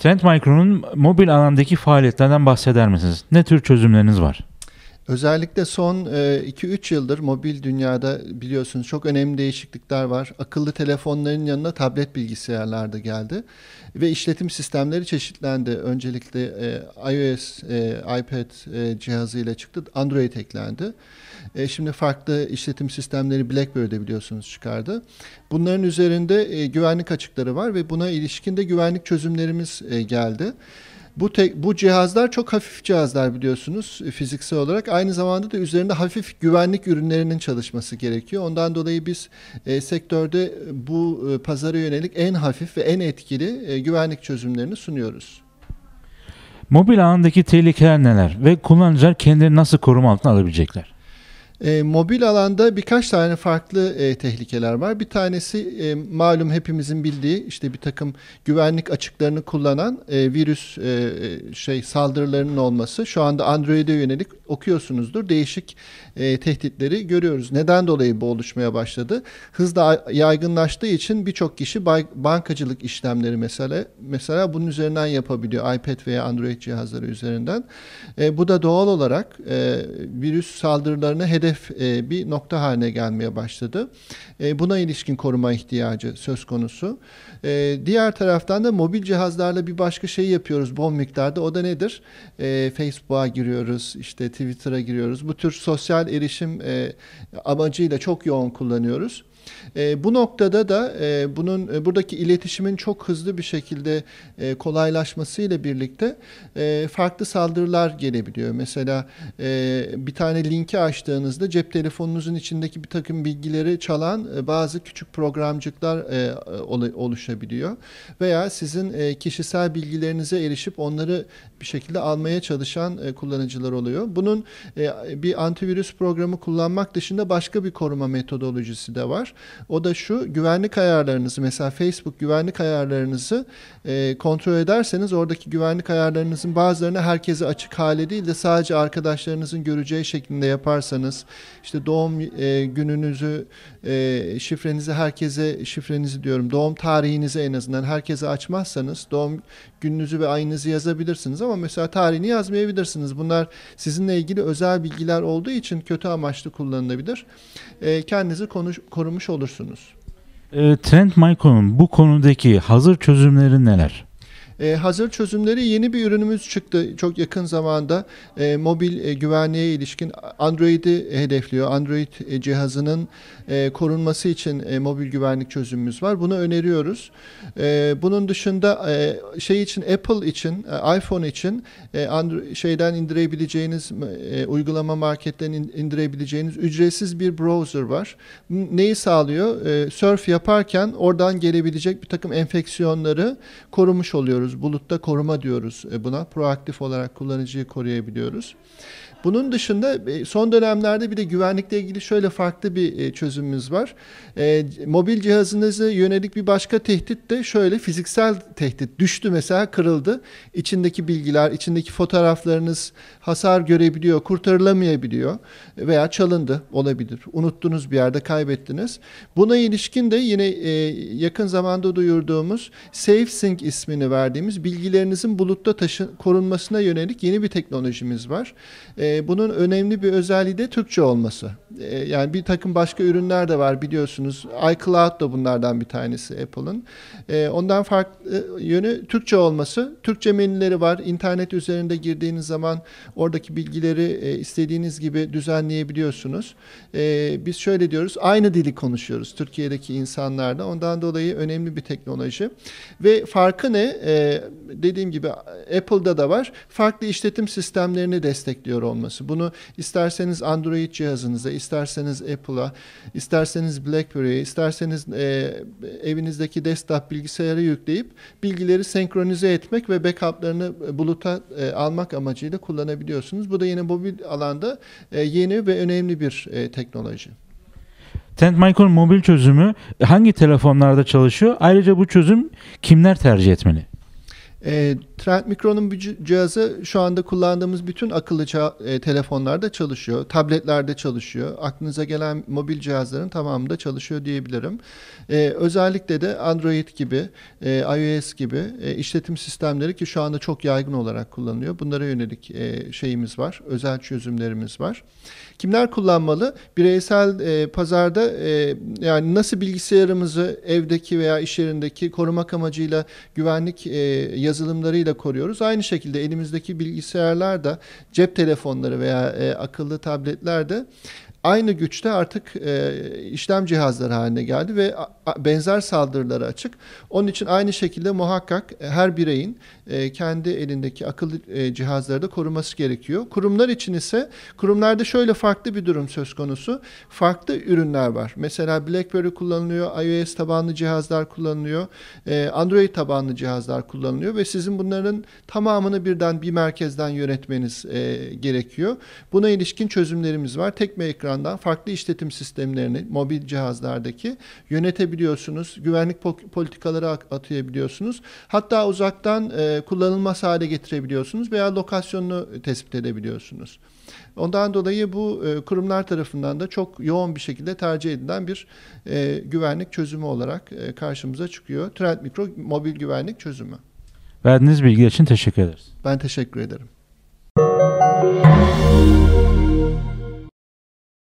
Trend Micro'nun mobil alandaki faaliyetlerden bahseder misiniz? Ne tür çözümleriniz var? Özellikle son 2-3 e, yıldır mobil dünyada biliyorsunuz çok önemli değişiklikler var. Akıllı telefonların yanına tablet bilgisayarlar da geldi ve işletim sistemleri çeşitlendi. Öncelikle e, iOS, e, iPad cihazı ile çıktı, Android eklendi. Şimdi farklı işletim sistemleri BlackBerry'de biliyorsunuz çıkardı. Bunların üzerinde güvenlik açıkları var ve buna ilişkin de güvenlik çözümlerimiz geldi. Bu, tek, bu cihazlar çok hafif cihazlar biliyorsunuz e, fiziksel olarak. Aynı zamanda da üzerinde hafif güvenlik ürünlerinin çalışması gerekiyor. Ondan dolayı biz e, sektörde e, bu e, pazara yönelik en hafif ve en etkili e, güvenlik çözümlerini sunuyoruz. Mobil ağındaki tehlikeler neler ve kullanıcılar kendini nasıl koruma altına alabilecekler? E, mobil alanda birkaç tane farklı e, tehlikeler var. Bir tanesi e, malum hepimizin bildiği işte bir takım güvenlik açıklarını kullanan e, virüs e, e, şey saldırılarının olması. Şu anda Android'e yönelik okuyorsunuzdur değişik e, tehditleri görüyoruz. Neden dolayı bu oluşmaya başladı? Hızla yaygınlaştığı için birçok kişi bay, bankacılık işlemleri mesela mesela bunun üzerinden yapabiliyor iPad veya Android cihazları üzerinden. E, bu da doğal olarak e, virüs saldırılarına hedef hedef e, bir nokta haline gelmeye başladı. E, buna ilişkin koruma ihtiyacı söz konusu. E, diğer taraftan da mobil cihazlarla bir başka şey yapıyoruz bol miktarda. O da nedir? E, Facebook'a giriyoruz, işte Twitter'a giriyoruz. Bu tür sosyal erişim e, amacıyla çok yoğun kullanıyoruz. E, bu noktada da e, bunun e, buradaki iletişimin çok hızlı bir şekilde e, kolaylaşması ile birlikte e, farklı saldırılar gelebiliyor. Mesela e, bir tane linki açtığınızda cep telefonunuzun içindeki bir takım bilgileri çalan e, bazı küçük programcıklar e, e oluşabiliyor veya sizin e, kişisel bilgilerinize erişip onları bir şekilde almaya çalışan e, kullanıcılar oluyor. Bunun e, bir antivirüs programı kullanmak dışında başka bir koruma metodolojisi de var. O da şu güvenlik ayarlarınızı mesela Facebook güvenlik ayarlarınızı e, kontrol ederseniz oradaki güvenlik ayarlarınızın bazılarını herkese açık hale değil de sadece arkadaşlarınızın göreceği şeklinde yaparsanız işte doğum e, gününüzü e, şifrenizi herkese şifrenizi diyorum doğum tarihinizi en azından herkese açmazsanız doğum gününüzü ve ayınızı yazabilirsiniz ama mesela tarihini yazmayabilirsiniz. Bunlar sizinle ilgili özel bilgiler olduğu için kötü amaçlı kullanılabilir. E, kendinizi konuş, korumuş olursunuz. E, Trent Micro'nun bu konudaki hazır çözümleri neler? E, hazır çözümleri yeni bir ürünümüz çıktı çok yakın zamanda. E, mobil e, güvenliğe ilişkin Android'i hedefliyor. Android e, cihazının e, korunması için e, mobil güvenlik çözümümüz var. Bunu öneriyoruz. E, bunun dışında e, şey için Apple için, e, iPhone için e, Android, şeyden indirebileceğiniz e, uygulama marketten indirebileceğiniz ücretsiz bir browser var. Neyi sağlıyor? E, surf yaparken oradan gelebilecek bir takım enfeksiyonları korumuş oluyoruz diyoruz. Bulutta koruma diyoruz e, buna. Proaktif olarak kullanıcıyı koruyabiliyoruz. Bunun dışında e, son dönemlerde bir de güvenlikle ilgili şöyle farklı bir e, çözümümüz var. E, mobil cihazınıza yönelik bir başka tehdit de şöyle fiziksel tehdit. Düştü mesela kırıldı. İçindeki bilgiler, içindeki fotoğraflarınız hasar görebiliyor, kurtarılamayabiliyor veya çalındı olabilir. Unuttunuz bir yerde kaybettiniz. Buna ilişkin de yine e, yakın zamanda duyurduğumuz SafeSync ismini verdiğimiz verdiğimiz bilgilerinizin bulutta taşı, korunmasına yönelik yeni bir teknolojimiz var. E, bunun önemli bir özelliği de Türkçe olması. E, yani bir takım başka ürünler de var biliyorsunuz. iCloud da bunlardan bir tanesi Apple'ın. E, ondan farklı yönü Türkçe olması. Türkçe menüleri var. İnternet üzerinde girdiğiniz zaman oradaki bilgileri e, istediğiniz gibi düzenleyebiliyorsunuz. E, biz şöyle diyoruz. Aynı dili konuşuyoruz Türkiye'deki insanlarla. Ondan dolayı önemli bir teknoloji. Ve farkı ne? E, ee, dediğim gibi Apple'da da var. Farklı işletim sistemlerini destekliyor olması. Bunu isterseniz Android cihazınıza, isterseniz Apple'a, isterseniz BlackBerry'e, isterseniz e, evinizdeki desktop bilgisayara yükleyip bilgileri senkronize etmek ve backuplarını e, buluta e, almak amacıyla kullanabiliyorsunuz. Bu da yine mobil alanda e, yeni ve önemli bir e, teknoloji. Tent Micro'nun mobil çözümü hangi telefonlarda çalışıyor? Ayrıca bu çözüm kimler tercih etmeli? E, Trend Micro'nun cihazı şu anda kullandığımız bütün akıllı e, telefonlarda çalışıyor. Tabletlerde çalışıyor. Aklınıza gelen mobil cihazların tamamında çalışıyor diyebilirim. E, özellikle de Android gibi, e, iOS gibi e, işletim sistemleri ki şu anda çok yaygın olarak kullanılıyor. Bunlara yönelik e, şeyimiz var. Özel çözümlerimiz var. Kimler kullanmalı? Bireysel e, pazarda e, yani nasıl bilgisayarımızı evdeki veya iş yerindeki korumak amacıyla güvenlik e, yazılımlarıyla koruyoruz. Aynı şekilde elimizdeki bilgisayarlar da cep telefonları veya e, akıllı tabletler de aynı güçte artık e, işlem cihazları haline geldi ve a, benzer saldırılara açık. Onun için aynı şekilde muhakkak her bireyin e, kendi elindeki akıllı e, cihazları da koruması gerekiyor. Kurumlar için ise kurumlarda şöyle farklı bir durum söz konusu. Farklı ürünler var. Mesela BlackBerry kullanılıyor, iOS tabanlı cihazlar kullanılıyor, e, Android tabanlı cihazlar kullanılıyor ve sizin bunların tamamını birden bir merkezden yönetmeniz e, gerekiyor. Buna ilişkin çözümlerimiz var. Tekme ekran ekrandan farklı işletim sistemlerini mobil cihazlardaki yönetebiliyorsunuz. Güvenlik politikaları atayabiliyorsunuz. Hatta uzaktan e, kullanılmaz hale getirebiliyorsunuz veya lokasyonunu tespit edebiliyorsunuz. Ondan dolayı bu e, kurumlar tarafından da çok yoğun bir şekilde tercih edilen bir e, güvenlik çözümü olarak e, karşımıza çıkıyor. Trend Mikro mobil güvenlik çözümü. Verdiğiniz bilgi için teşekkür ederiz. Ben teşekkür ederim.